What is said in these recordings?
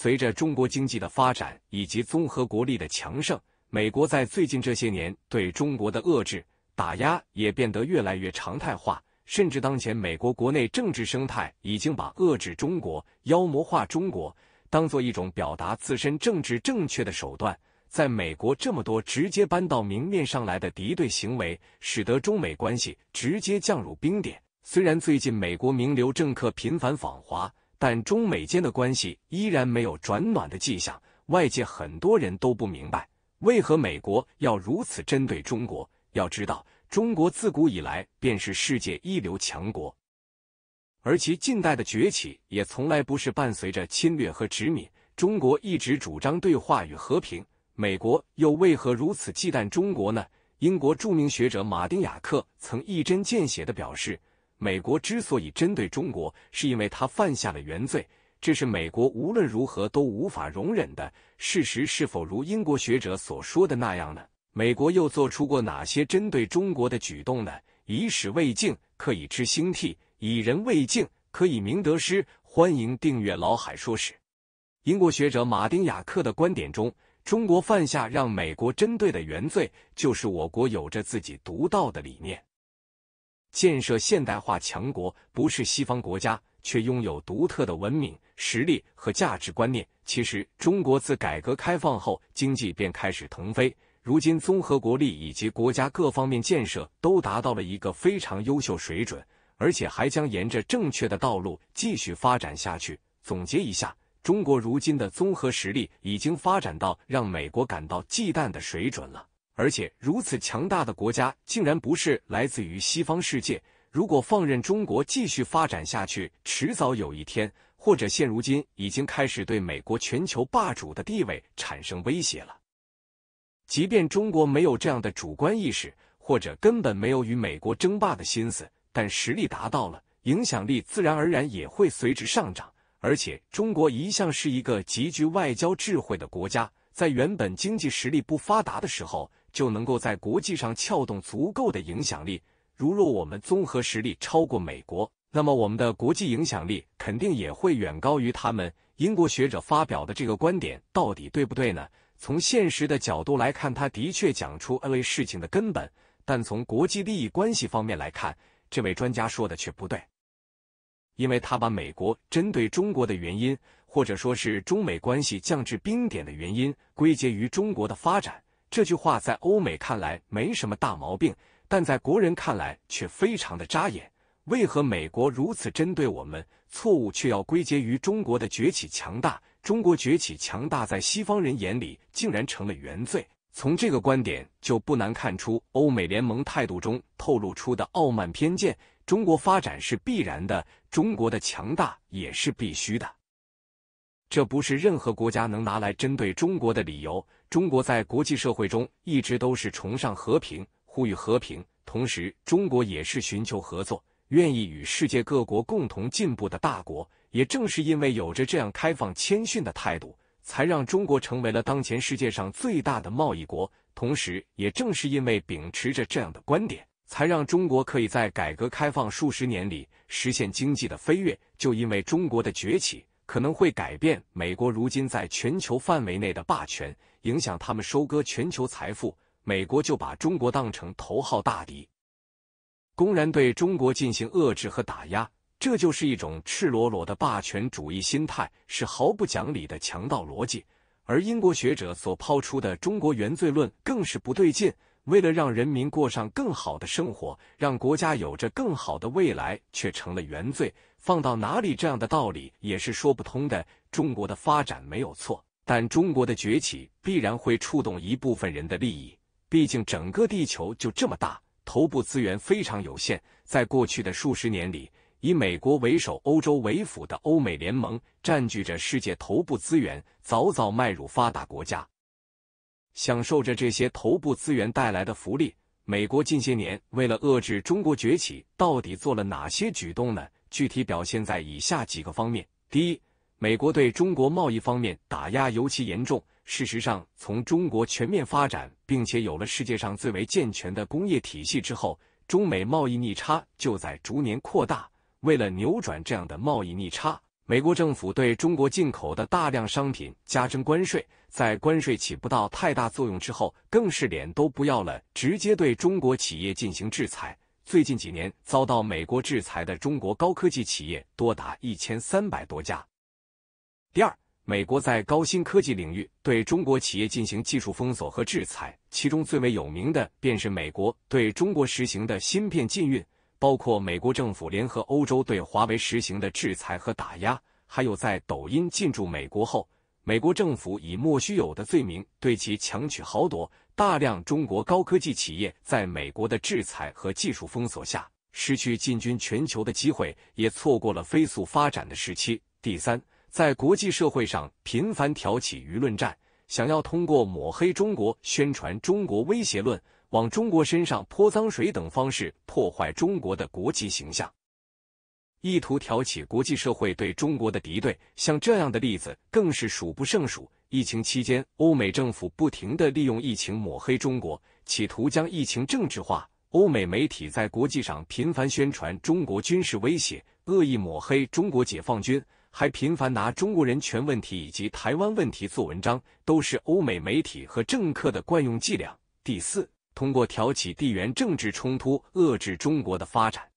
随着中国经济的发展以及综合国力的强盛，美国在最近这些年对中国的遏制打压也变得越来越常态化。甚至当前美国国内政治生态已经把遏制中国、妖魔化中国当做一种表达自身政治正确的手段。在美国这么多直接搬到明面上来的敌对行为，使得中美关系直接降入冰点。虽然最近美国名流政客频繁访华。但中美间的关系依然没有转暖的迹象，外界很多人都不明白，为何美国要如此针对中国？要知道，中国自古以来便是世界一流强国，而其近代的崛起也从来不是伴随着侵略和殖民。中国一直主张对话与和平，美国又为何如此忌惮中国呢？英国著名学者马丁·雅克曾一针见血地表示。美国之所以针对中国，是因为他犯下了原罪，这是美国无论如何都无法容忍的事实。是否如英国学者所说的那样呢？美国又做出过哪些针对中国的举动呢？以史为镜，可以知兴替；以人为镜，可以明得失。欢迎订阅老海说史。英国学者马丁·雅克的观点中，中国犯下让美国针对的原罪，就是我国有着自己独到的理念。建设现代化强国，不是西方国家，却拥有独特的文明、实力和价值观念。其实，中国自改革开放后，经济便开始腾飞，如今综合国力以及国家各方面建设都达到了一个非常优秀水准，而且还将沿着正确的道路继续发展下去。总结一下，中国如今的综合实力已经发展到让美国感到忌惮的水准了。而且如此强大的国家竟然不是来自于西方世界。如果放任中国继续发展下去，迟早有一天，或者现如今已经开始对美国全球霸主的地位产生威胁了。即便中国没有这样的主观意识，或者根本没有与美国争霸的心思，但实力达到了，影响力自然而然也会随之上涨。而且，中国一向是一个极具外交智慧的国家，在原本经济实力不发达的时候。就能够在国际上撬动足够的影响力。如若我们综合实力超过美国，那么我们的国际影响力肯定也会远高于他们。英国学者发表的这个观点到底对不对呢？从现实的角度来看，他的确讲出 N 类事情的根本，但从国际利益关系方面来看，这位专家说的却不对，因为他把美国针对中国的原因，或者说是中美关系降至冰点的原因，归结于中国的发展。这句话在欧美看来没什么大毛病，但在国人看来却非常的扎眼。为何美国如此针对我们，错误却要归结于中国的崛起强大？中国崛起强大，在西方人眼里竟然成了原罪。从这个观点，就不难看出欧美联盟态度中透露出的傲慢偏见。中国发展是必然的，中国的强大也是必须的。这不是任何国家能拿来针对中国的理由。中国在国际社会中一直都是崇尚和平、呼吁和平，同时中国也是寻求合作、愿意与世界各国共同进步的大国。也正是因为有着这样开放、谦逊的态度，才让中国成为了当前世界上最大的贸易国。同时，也正是因为秉持着这样的观点，才让中国可以在改革开放数十年里实现经济的飞跃。就因为中国的崛起。可能会改变美国如今在全球范围内的霸权，影响他们收割全球财富。美国就把中国当成头号大敌，公然对中国进行遏制和打压，这就是一种赤裸裸的霸权主义心态，是毫不讲理的强盗逻辑。而英国学者所抛出的中国原罪论更是不对劲。为了让人民过上更好的生活，让国家有着更好的未来，却成了原罪。放到哪里，这样的道理也是说不通的。中国的发展没有错，但中国的崛起必然会触动一部分人的利益。毕竟整个地球就这么大，头部资源非常有限。在过去的数十年里，以美国为首、欧洲为辅的欧美联盟占据着世界头部资源，早早迈入发达国家。享受着这些头部资源带来的福利，美国近些年为了遏制中国崛起，到底做了哪些举动呢？具体表现在以下几个方面：第一，美国对中国贸易方面打压尤其严重。事实上，从中国全面发展并且有了世界上最为健全的工业体系之后，中美贸易逆差就在逐年扩大。为了扭转这样的贸易逆差，美国政府对中国进口的大量商品加征关税。在关税起不到太大作用之后，更是脸都不要了，直接对中国企业进行制裁。最近几年遭到美国制裁的中国高科技企业多达一千三百多家。第二，美国在高新科技领域对中国企业进行技术封锁和制裁，其中最为有名的便是美国对中国实行的芯片禁运，包括美国政府联合欧洲对华为实行的制裁和打压，还有在抖音进驻美国后。美国政府以莫须有的罪名对其强取豪夺，大量中国高科技企业在美国的制裁和技术封锁下，失去进军全球的机会，也错过了飞速发展的时期。第三，在国际社会上频繁挑起舆论战，想要通过抹黑中国、宣传中国威胁论、往中国身上泼脏水等方式，破坏中国的国际形象。意图挑起国际社会对中国的敌对，像这样的例子更是数不胜数。疫情期间，欧美政府不停地利用疫情抹黑中国，企图将疫情政治化。欧美媒体在国际上频繁宣传中国军事威胁，恶意抹黑中国解放军，还频繁拿中国人权问题以及台湾问题做文章，都是欧美媒体和政客的惯用伎俩。第四，通过挑起地缘政治冲突，遏制中国的发展。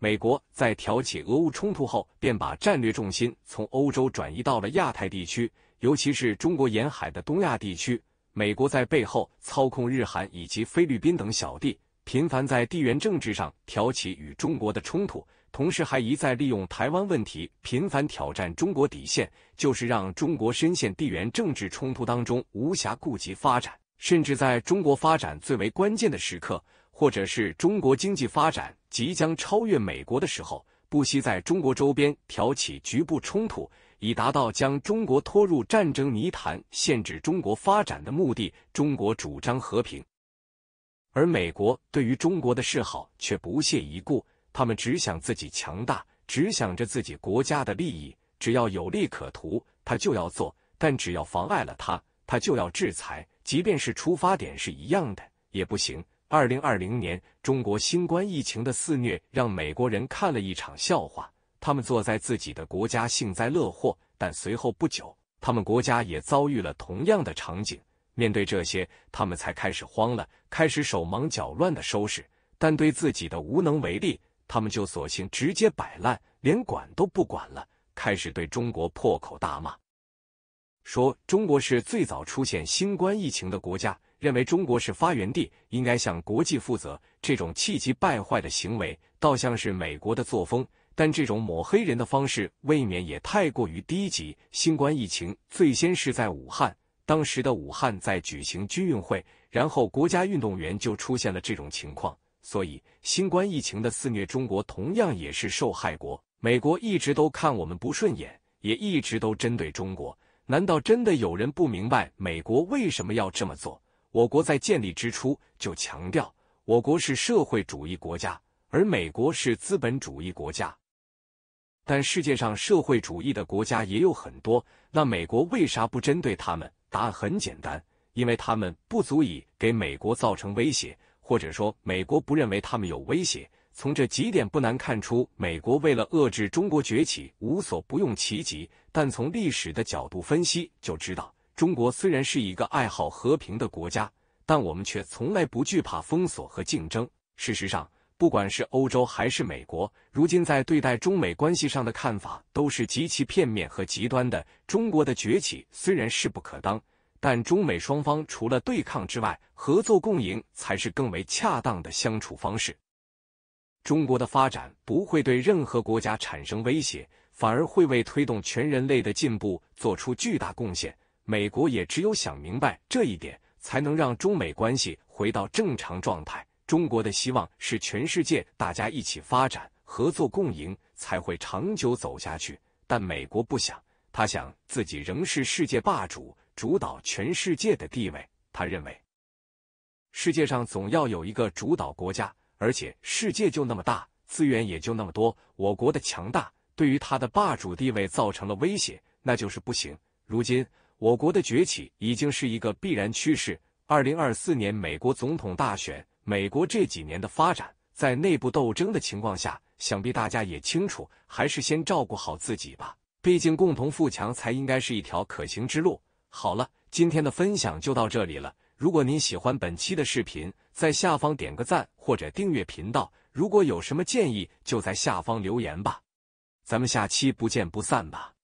美国在挑起俄乌冲突后，便把战略重心从欧洲转移到了亚太地区，尤其是中国沿海的东亚地区。美国在背后操控日韩以及菲律宾等小弟，频繁在地缘政治上挑起与中国的冲突，同时还一再利用台湾问题频繁挑战中国底线，就是让中国深陷地缘政治冲突当中，无暇顾及发展，甚至在中国发展最为关键的时刻。或者是中国经济发展即将超越美国的时候，不惜在中国周边挑起局部冲突，以达到将中国拖入战争泥潭、限制中国发展的目的。中国主张和平，而美国对于中国的示好却不屑一顾。他们只想自己强大，只想着自己国家的利益。只要有利可图，他就要做；但只要妨碍了他，他就要制裁。即便是出发点是一样的，也不行。二零二零年，中国新冠疫情的肆虐让美国人看了一场笑话。他们坐在自己的国家幸灾乐祸，但随后不久，他们国家也遭遇了同样的场景。面对这些，他们才开始慌了，开始手忙脚乱的收拾。但对自己的无能为力，他们就索性直接摆烂，连管都不管了，开始对中国破口大骂，说中国是最早出现新冠疫情的国家。认为中国是发源地，应该向国际负责。这种气急败坏的行为，倒像是美国的作风。但这种抹黑人的方式，未免也太过于低级。新冠疫情最先是在武汉，当时的武汉在举行军运会，然后国家运动员就出现了这种情况。所以，新冠疫情的肆虐，中国同样也是受害国。美国一直都看我们不顺眼，也一直都针对中国。难道真的有人不明白美国为什么要这么做？我国在建立之初就强调，我国是社会主义国家，而美国是资本主义国家。但世界上社会主义的国家也有很多，那美国为啥不针对他们？答案很简单，因为他们不足以给美国造成威胁，或者说美国不认为他们有威胁。从这几点不难看出，美国为了遏制中国崛起，无所不用其极。但从历史的角度分析，就知道。中国虽然是一个爱好和平的国家，但我们却从来不惧怕封锁和竞争。事实上，不管是欧洲还是美国，如今在对待中美关系上的看法都是极其片面和极端的。中国的崛起虽然势不可当，但中美双方除了对抗之外，合作共赢才是更为恰当的相处方式。中国的发展不会对任何国家产生威胁，反而会为推动全人类的进步做出巨大贡献。美国也只有想明白这一点，才能让中美关系回到正常状态。中国的希望是全世界大家一起发展、合作共赢，才会长久走下去。但美国不想，他想自己仍是世界霸主，主导全世界的地位。他认为，世界上总要有一个主导国家，而且世界就那么大，资源也就那么多。我国的强大对于他的霸主地位造成了威胁，那就是不行。如今。我国的崛起已经是一个必然趋势。二零二四年美国总统大选，美国这几年的发展，在内部斗争的情况下，想必大家也清楚，还是先照顾好自己吧。毕竟共同富强才应该是一条可行之路。好了，今天的分享就到这里了。如果您喜欢本期的视频，在下方点个赞或者订阅频道。如果有什么建议，就在下方留言吧。咱们下期不见不散吧。